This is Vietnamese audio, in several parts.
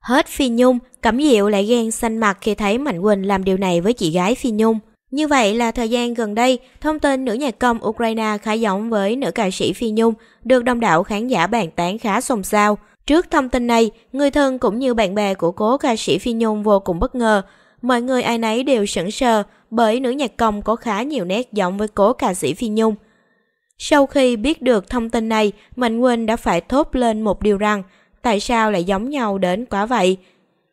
Hết Phi Nhung, Cẩm Diệu lại ghen xanh mặt khi thấy Mạnh Quỳnh làm điều này với chị gái Phi Nhung. Như vậy là thời gian gần đây, thông tin nữ nhạc công Ukraine khai giọng với nữ ca sĩ Phi Nhung được đông đảo khán giả bàn tán khá xôn xao. Trước thông tin này, người thân cũng như bạn bè của cố ca sĩ Phi Nhung vô cùng bất ngờ. Mọi người ai nấy đều sững sờ bởi nữ nhạc công có khá nhiều nét giọng với cố ca sĩ Phi Nhung. Sau khi biết được thông tin này, Mạnh Quỳnh đã phải thốt lên một điều rằng – tại sao lại giống nhau đến quá vậy?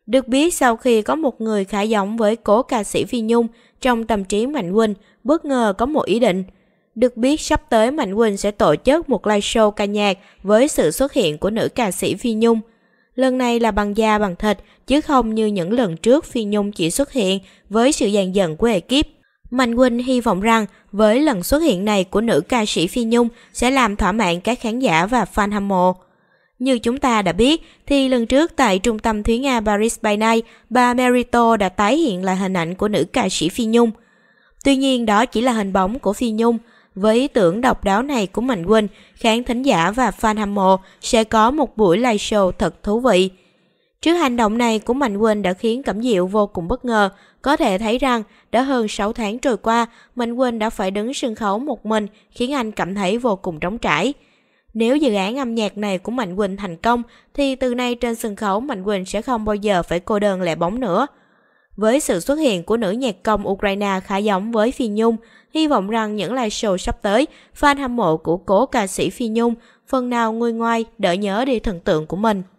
Được biết sau khi có một người khá giống với cố ca sĩ Phi Nhung trong tâm trí Mạnh Quỳnh, bất ngờ có một ý định. Được biết sắp tới Mạnh Quỳnh sẽ tổ chức một live show ca nhạc với sự xuất hiện của nữ ca sĩ Phi Nhung. Lần này là bằng da bằng thịt, chứ không như những lần trước Phi Nhung chỉ xuất hiện với sự dàn dần của ekip. Mạnh Quỳnh hy vọng rằng với lần xuất hiện này của nữ ca sĩ Phi Nhung sẽ làm thỏa mãn các khán giả và fan hâm mộ. Như chúng ta đã biết, thì lần trước tại trung tâm Thúy Nga Paris by Night, bà Merito đã tái hiện lại hình ảnh của nữ ca sĩ Phi Nhung. Tuy nhiên đó chỉ là hình bóng của Phi Nhung. Với ý tưởng độc đáo này của Mạnh Quỳnh, khán thính giả và fan hâm mộ sẽ có một buổi live show thật thú vị. Trước hành động này của Mạnh Quỳnh đã khiến Cẩm Diệu vô cùng bất ngờ. Có thể thấy rằng, đã hơn 6 tháng trôi qua, Mạnh Quỳnh đã phải đứng sân khấu một mình, khiến anh cảm thấy vô cùng trống trải. Nếu dự án âm nhạc này của Mạnh Quỳnh thành công thì từ nay trên sân khấu Mạnh Quỳnh sẽ không bao giờ phải cô đơn lẻ bóng nữa. Với sự xuất hiện của nữ nhạc công Ukraine khá giống với Phi Nhung, hy vọng rằng những live show sắp tới, fan hâm mộ của cố ca sĩ Phi Nhung phần nào nguôi ngoai đỡ nhớ đi thần tượng của mình.